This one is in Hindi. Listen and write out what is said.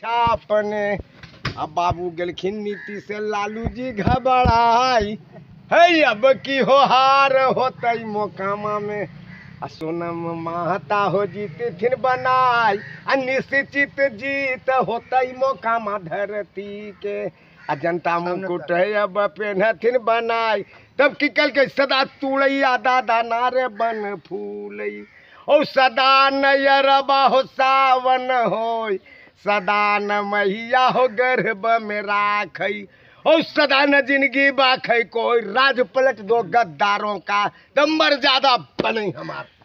अच्छा अपने अब बाबू गलखिन नीति से लालू जी घबराई है अब की हो हार होते मोकामा में आ सोनम महता हो जीत फिर बनाई आ निश्चित जीत होते मोकामा धरती के आ जनता मुकुट है अब पेनहथिन बनाई तब की कल के सदा तुड़ैया दादा नारे बन फूल ओ सदा नैरबा हो सावन होई सदान मैया हो गर्भ में राख सदा सदान जिंदगी बाख कोई राज पलट दो गद्दारों का तो ज्यादा बने हमारा